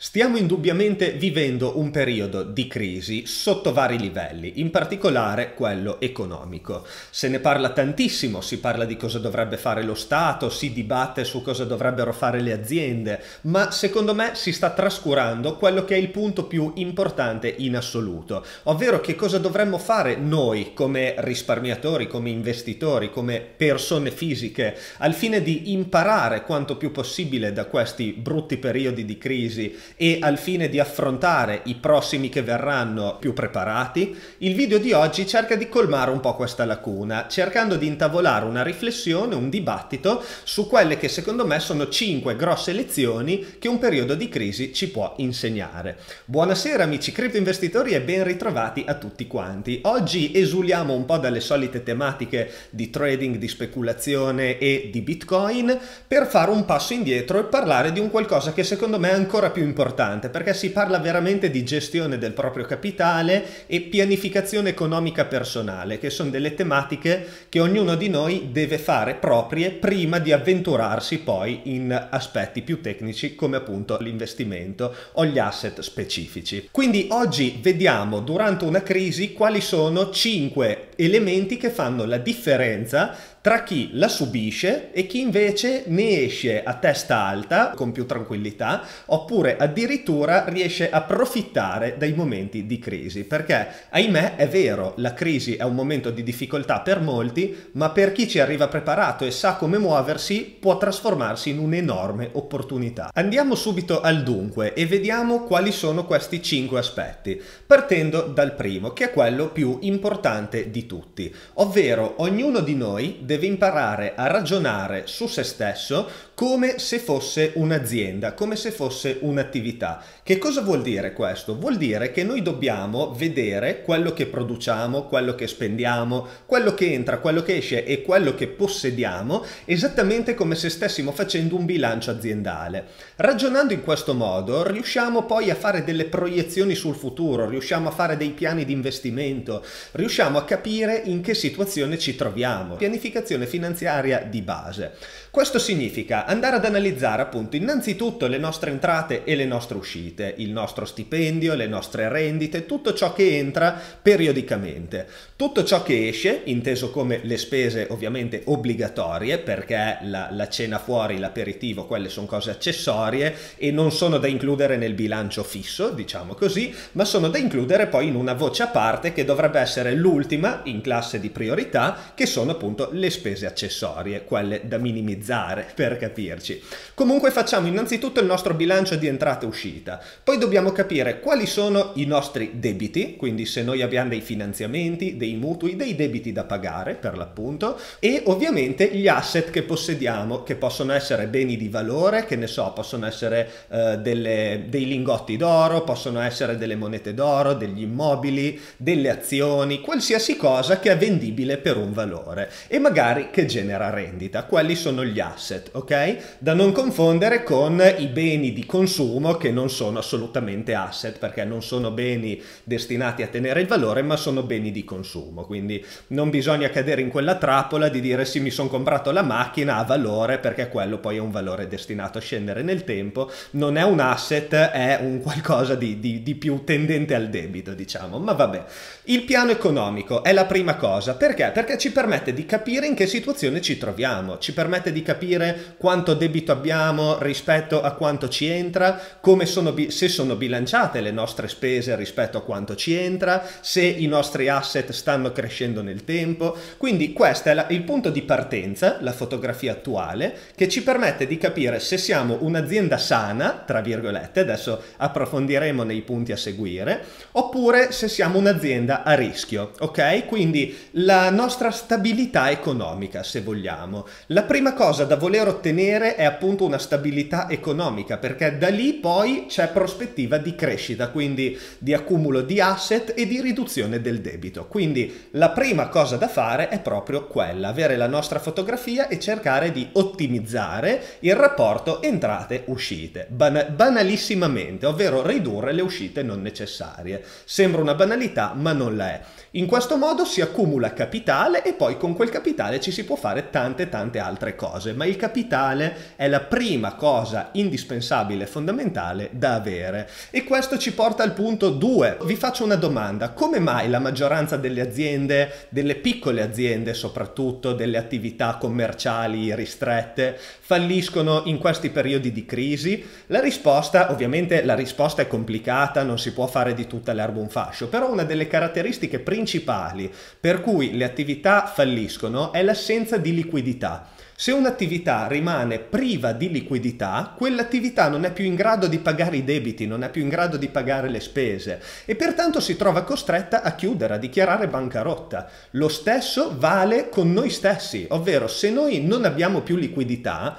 Stiamo indubbiamente vivendo un periodo di crisi sotto vari livelli, in particolare quello economico. Se ne parla tantissimo, si parla di cosa dovrebbe fare lo Stato, si dibatte su cosa dovrebbero fare le aziende, ma secondo me si sta trascurando quello che è il punto più importante in assoluto, ovvero che cosa dovremmo fare noi come risparmiatori, come investitori, come persone fisiche, al fine di imparare quanto più possibile da questi brutti periodi di crisi e al fine di affrontare i prossimi che verranno più preparati, il video di oggi cerca di colmare un po' questa lacuna, cercando di intavolare una riflessione, un dibattito su quelle che secondo me sono 5 grosse lezioni che un periodo di crisi ci può insegnare. Buonasera amici criptoinvestitori e ben ritrovati a tutti quanti. Oggi esuliamo un po' dalle solite tematiche di trading, di speculazione e di Bitcoin per fare un passo indietro e parlare di un qualcosa che secondo me è ancora più importante importante perché si parla veramente di gestione del proprio capitale e pianificazione economica personale, che sono delle tematiche che ognuno di noi deve fare proprie prima di avventurarsi poi in aspetti più tecnici come appunto l'investimento o gli asset specifici. Quindi oggi vediamo durante una crisi quali sono 5 elementi che fanno la differenza tra chi la subisce e chi invece ne esce a testa alta con più tranquillità oppure addirittura riesce a approfittare dai momenti di crisi perché ahimè è vero la crisi è un momento di difficoltà per molti ma per chi ci arriva preparato e sa come muoversi può trasformarsi in un'enorme opportunità. Andiamo subito al dunque e vediamo quali sono questi 5 aspetti partendo dal primo che è quello più importante di tutti ovvero ognuno di noi deve deve imparare a ragionare su se stesso come se fosse un'azienda, come se fosse un'attività. Che cosa vuol dire questo? Vuol dire che noi dobbiamo vedere quello che produciamo, quello che spendiamo, quello che entra, quello che esce e quello che possediamo esattamente come se stessimo facendo un bilancio aziendale. Ragionando in questo modo riusciamo poi a fare delle proiezioni sul futuro, riusciamo a fare dei piani di investimento, riusciamo a capire in che situazione ci troviamo. Pianificazione pianificazione finanziaria di base. Questo significa andare ad analizzare appunto innanzitutto le nostre entrate e le nostre uscite, il nostro stipendio, le nostre rendite, tutto ciò che entra periodicamente. Tutto ciò che esce, inteso come le spese ovviamente obbligatorie, perché la, la cena fuori, l'aperitivo, quelle sono cose accessorie e non sono da includere nel bilancio fisso, diciamo così, ma sono da includere poi in una voce a parte che dovrebbe essere l'ultima in classe di priorità, che sono appunto le le spese accessorie, quelle da minimizzare per capirci. Comunque facciamo innanzitutto il nostro bilancio di entrata e uscita, poi dobbiamo capire quali sono i nostri debiti, quindi se noi abbiamo dei finanziamenti, dei mutui, dei debiti da pagare per l'appunto e ovviamente gli asset che possediamo che possono essere beni di valore, che ne so, possono essere eh, delle, dei lingotti d'oro, possono essere delle monete d'oro, degli immobili, delle azioni, qualsiasi cosa che è vendibile per un valore e magari magari che genera rendita. Quelli sono gli asset, ok? Da non confondere con i beni di consumo che non sono assolutamente asset perché non sono beni destinati a tenere il valore ma sono beni di consumo. Quindi non bisogna cadere in quella trappola di dire sì mi sono comprato la macchina a valore perché quello poi è un valore destinato a scendere nel tempo. Non è un asset, è un qualcosa di, di, di più tendente al debito diciamo. Ma vabbè, il piano economico è la prima cosa. Perché? Perché ci permette di capire in che situazione ci troviamo, ci permette di capire quanto debito abbiamo rispetto a quanto ci entra, sono, se sono bilanciate le nostre spese rispetto a quanto ci entra, se i nostri asset stanno crescendo nel tempo. Quindi questo è la, il punto di partenza, la fotografia attuale, che ci permette di capire se siamo un'azienda sana, tra virgolette, adesso approfondiremo nei punti a seguire, oppure se siamo un'azienda a rischio, ok? Quindi la nostra stabilità economica economica, se vogliamo. La prima cosa da voler ottenere è appunto una stabilità economica, perché da lì poi c'è prospettiva di crescita, quindi di accumulo di asset e di riduzione del debito. Quindi la prima cosa da fare è proprio quella, avere la nostra fotografia e cercare di ottimizzare il rapporto entrate-uscite, ban- banalissimamente, ovvero ridurre le uscite non necessarie. Sembra una banalità, ma non la è. In questo modo si accumula capitale e poi con quel capitale ci si può fare tante tante altre cose, ma il capitale è la prima cosa indispensabile e fondamentale da avere. E questo ci porta al punto 2. Vi faccio una domanda, come mai la maggioranza delle aziende, delle piccole aziende soprattutto, delle attività commerciali ristrette, falliscono in questi periodi di crisi? La risposta, ovviamente la risposta è complicata, non si può fare di tutta l'erba un fascio, però una delle caratteristiche principali principali per cui le attività falliscono è l'assenza di liquidità. Se un'attività rimane priva di liquidità, quell'attività non è più in grado di pagare i debiti, non è più in grado di pagare le spese e pertanto si trova costretta a chiudere, a dichiarare bancarotta. Lo stesso vale con noi stessi, ovvero se noi non abbiamo più liquidità,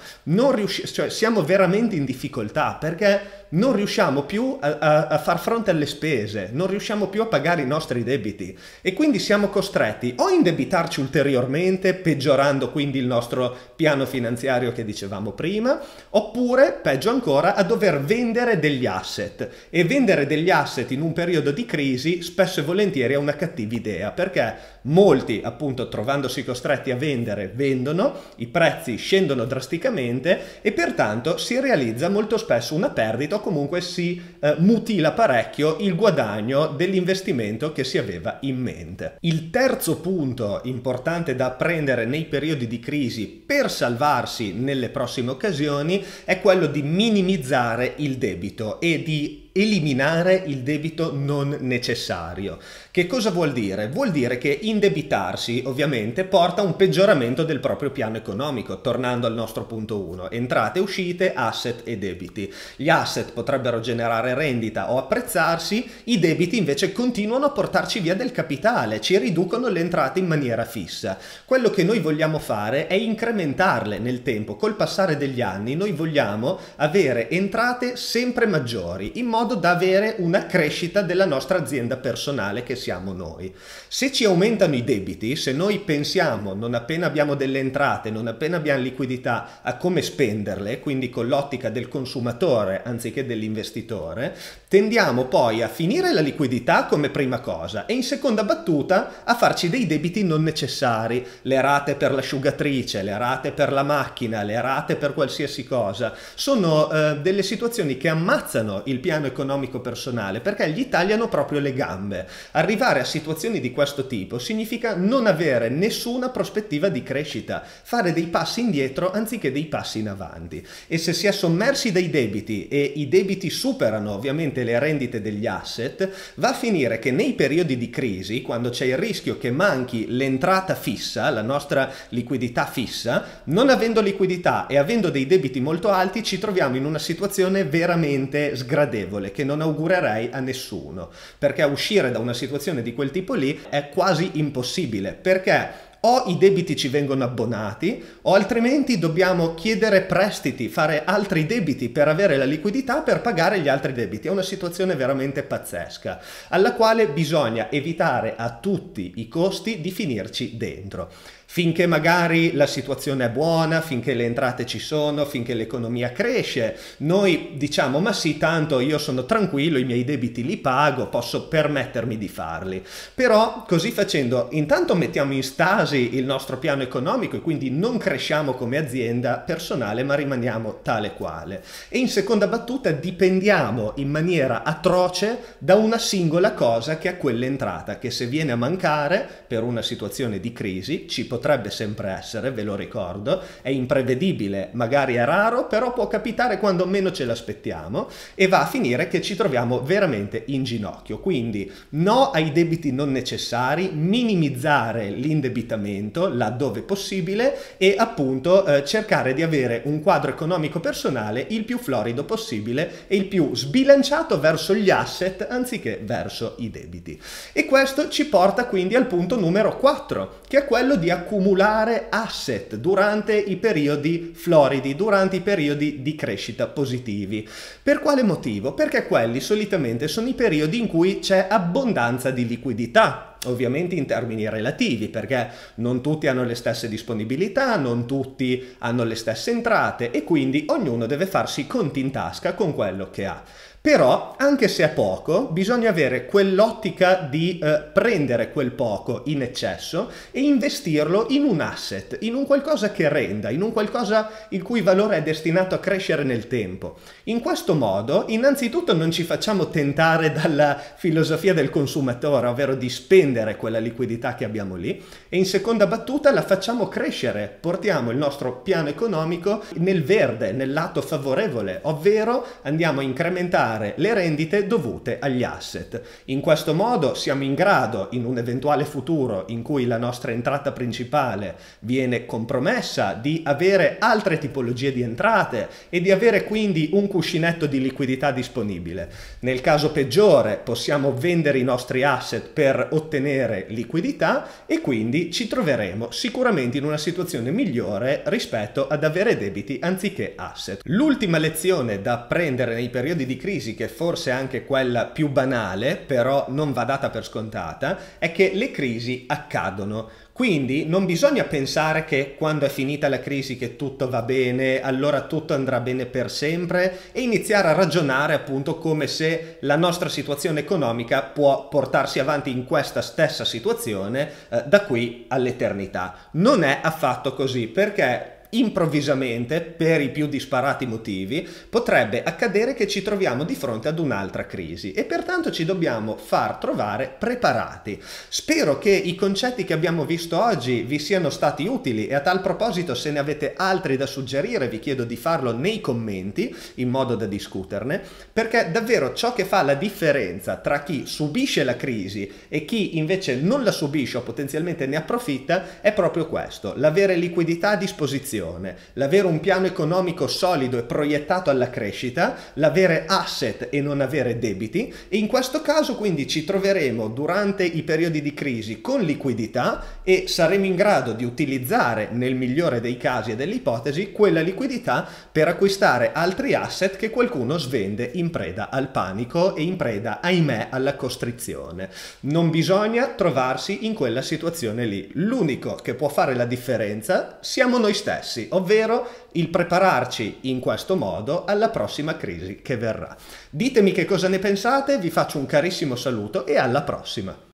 cioè siamo veramente in difficoltà perché non riusciamo più a, a, a far fronte alle spese, non riusciamo più a pagare i nostri debiti e quindi siamo costretti o a indebitarci ulteriormente, peggiorando quindi il nostro piano finanziario che dicevamo prima, oppure, peggio ancora, a dover vendere degli asset. E vendere degli asset in un periodo di crisi spesso e volentieri è una cattiva idea, perché molti appunto trovandosi costretti a vendere vendono, i prezzi scendono drasticamente e pertanto si realizza molto spesso una perdita o comunque si eh, mutila parecchio il guadagno dell'investimento che si aveva in mente. Il terzo punto importante da prendere nei periodi di crisi per salvarsi nelle prossime occasioni è quello di minimizzare il debito e di eliminare il debito non necessario. Che cosa vuol dire? Vuol dire che indebitarsi ovviamente porta a un peggioramento del proprio piano economico, tornando al nostro punto 1, entrate, e uscite, asset e debiti. Gli asset potrebbero generare rendita o apprezzarsi, i debiti invece continuano a portarci via del capitale, ci riducono le entrate in maniera fissa. Quello che noi vogliamo fare è incrementarle nel tempo, col passare degli anni noi vogliamo avere entrate sempre maggiori, in modo modo da avere una crescita della nostra azienda personale che siamo noi. Se ci aumentano i debiti, se noi pensiamo non appena abbiamo delle entrate, non appena abbiamo liquidità, a come spenderle, quindi con l'ottica del consumatore anziché dell'investitore, tendiamo poi a finire la liquidità come prima cosa e in seconda battuta a farci dei debiti non necessari, le rate per l'asciugatrice, le rate per la macchina, le rate per qualsiasi cosa. Sono eh, delle situazioni che ammazzano il piano economico personale perché gli tagliano proprio le gambe. Arrivare a situazioni di questo tipo significa non avere nessuna prospettiva di crescita, fare dei passi indietro anziché dei passi in avanti. E se si è sommersi dai debiti e i debiti superano ovviamente le rendite degli asset, va a finire che nei periodi di crisi, quando c'è il rischio che manchi l'entrata fissa, la nostra liquidità fissa, non avendo liquidità e avendo dei debiti molto alti ci troviamo in una situazione veramente sgradevole sgradevole che non augurerei a nessuno, perché uscire da una situazione di quel tipo lì è quasi impossibile, perché o i debiti ci vengono abbonati o altrimenti dobbiamo chiedere prestiti, fare altri debiti per avere la liquidità per pagare gli altri debiti. È una situazione veramente pazzesca, alla quale bisogna evitare a tutti i costi di finirci dentro finché magari la situazione è buona, finché le entrate ci sono, finché l'economia cresce, noi diciamo ma sì, tanto io sono tranquillo, i miei debiti li pago, posso permettermi di farli. Però così facendo intanto mettiamo in stasi il nostro piano economico e quindi non cresciamo come azienda personale ma rimaniamo tale quale. E in seconda battuta dipendiamo in maniera atroce da una singola cosa che è quell'entrata che se viene a mancare per una situazione di crisi ci potrebbe potrebbe sempre essere, ve lo ricordo, è imprevedibile, magari è raro, però può capitare quando meno ce l'aspettiamo e va a finire che ci troviamo veramente in ginocchio. Quindi no ai debiti non necessari, minimizzare l'indebitamento laddove possibile e appunto eh, cercare di avere un quadro economico personale il più florido possibile e il più sbilanciato verso gli asset anziché verso i debiti. E questo ci porta quindi al punto numero 4, che è quello di acquistare accumulare asset durante i periodi floridi, durante i periodi di crescita positivi. Per quale motivo? Perché quelli solitamente sono i periodi in cui c'è abbondanza di liquidità ovviamente in termini relativi, perché non tutti hanno le stesse disponibilità, non tutti hanno le stesse entrate e quindi ognuno deve farsi conti in tasca con quello che ha. Però, anche se è poco, bisogna avere quell'ottica di eh, prendere quel poco in eccesso e investirlo in un asset, in un qualcosa che renda, in un qualcosa il cui valore è destinato a crescere nel tempo. In questo modo, innanzitutto non ci facciamo tentare dalla filosofia del consumatore, ovvero di spendere spendere quella liquidità che abbiamo lì e in seconda battuta la facciamo crescere, portiamo il nostro piano economico nel verde, nel lato favorevole, ovvero andiamo a incrementare le rendite dovute agli asset. In questo modo siamo in grado, in un eventuale futuro in cui la nostra entrata principale viene compromessa, di avere altre tipologie di entrate e di avere quindi un cuscinetto di liquidità disponibile. Nel caso peggiore possiamo vendere i nostri asset per ottenere ottenere liquidità e quindi ci troveremo sicuramente in una situazione migliore rispetto ad avere debiti anziché asset. L'ultima lezione da apprendere nei periodi di crisi, che forse è anche quella più banale, però non va data per scontata, è che le crisi accadono. Quindi non bisogna pensare che quando è finita la crisi che tutto va bene, allora tutto andrà bene per sempre e iniziare a ragionare appunto come se la nostra situazione economica può portarsi avanti in questa stessa situazione eh, da qui all'eternità. Non è affatto così perché improvvisamente, per i più disparati motivi, potrebbe accadere che ci troviamo di fronte ad un'altra crisi e pertanto ci dobbiamo far trovare preparati. Spero che i concetti che abbiamo visto oggi vi siano stati utili e a tal proposito se ne avete altri da suggerire vi chiedo di farlo nei commenti in modo da discuterne, perché davvero ciò che fa la differenza tra chi subisce la crisi e chi invece non la subisce o potenzialmente ne approfitta è proprio questo, l'avere liquidità a disposizione transizione, l'avere un piano economico solido e proiettato alla crescita, l'avere asset e non avere debiti e in questo caso quindi ci troveremo durante i periodi di crisi con liquidità e saremo in grado di utilizzare nel migliore dei casi e delle ipotesi quella liquidità per acquistare altri asset che qualcuno svende in preda al panico e in preda ahimè alla costrizione. Non bisogna trovarsi in quella situazione lì. L'unico che può fare la differenza siamo noi stessi diversi, ovvero il prepararci in questo modo alla prossima crisi che verrà. Ditemi che cosa ne pensate, vi faccio un carissimo saluto e alla prossima!